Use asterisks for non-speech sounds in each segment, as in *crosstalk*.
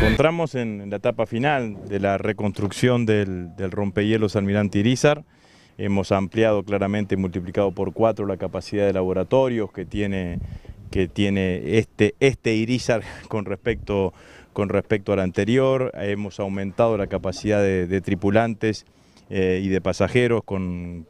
encontramos en la etapa final de la reconstrucción del, rompehielos Almirante Irizar. Hemos ampliado claramente, multiplicado por cuatro la capacidad de laboratorios que tiene, este, este, Irizar *laughs* con respecto, con respecto al anterior. Hemos aumentado la capacidad de, tripulantes eh, y de pasajeros en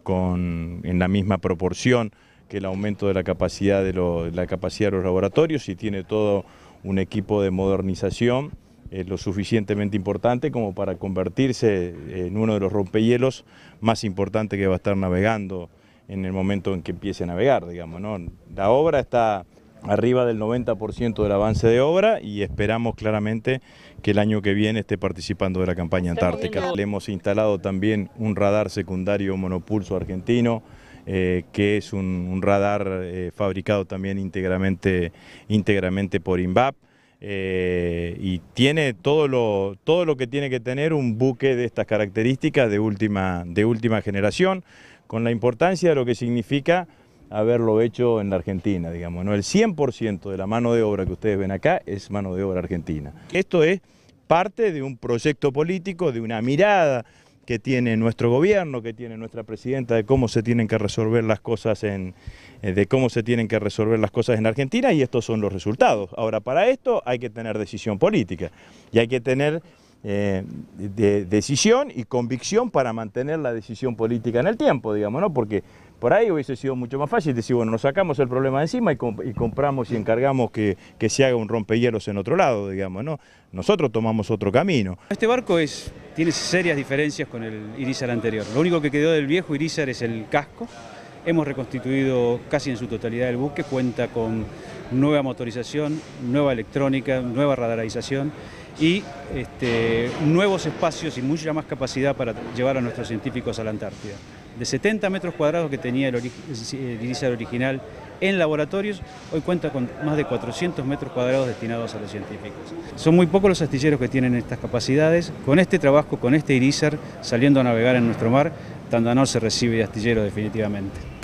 la misma proporción que el aumento de la capacidad de, la capacidad de los laboratorios y tiene todo un equipo de modernización eh, lo suficientemente importante como para convertirse eh, en uno de los rompehielos más importantes que va a estar navegando en el momento en que empiece a navegar, digamos. ¿no? La obra está arriba del 90% del avance de obra y esperamos claramente que el año que viene esté participando de la campaña antártica. Le hemos instalado también un radar secundario monopulso argentino, eh, que es un, radar fabricado también íntegramente, íntegramente por INVAP. Eh, y tiene todo lo, todo lo que tiene que tener un buque de estas características de última, de última generación, con la importancia de lo que significa haberlo hecho en la Argentina, digamos. ¿no? El 100% de la mano de obra que ustedes ven acá es mano de obra argentina. Esto es parte de un proyecto político, de una mirada que tiene nuestro gobierno, que tiene nuestra presidenta de cómo se tienen que resolver las cosas en, eh, de cómo se tienen que resolver las cosas en Argentina y estos son los resultados. Ahora, para esto hay que tener decisión política y hay que tener eh, decisión y convicción para mantener la decisión política en el tiempo, digamos, ¿no? Porque por ahí hubiese sido mucho más fácil decir, bueno, nos sacamos el problema de encima y, compramos y encargamos que, se haga un rompehielos en otro lado, digamos, ¿no? Nosotros tomamos otro camino. Este barco es, tiene serias diferencias con el Irizar anterior. Lo único que quedó del viejo Irizar es el casco, Hemos reconstituido casi en su totalidad el buque, cuenta con nueva motorización, nueva electrónica, nueva radarización y este, nuevos espacios y mucha más capacidad para llevar a nuestros científicos a la Antártida. De 70 metros cuadrados que tenía el, original en laboratorios, hoy cuenta con más de 400 metros cuadrados destinados a los científicos. Son muy pocos los astilleros que tienen estas capacidades. Con este trabajo, con este Irizar, saliendo a navegar en nuestro mar, Tandanor se recibe de astillero definitivamente.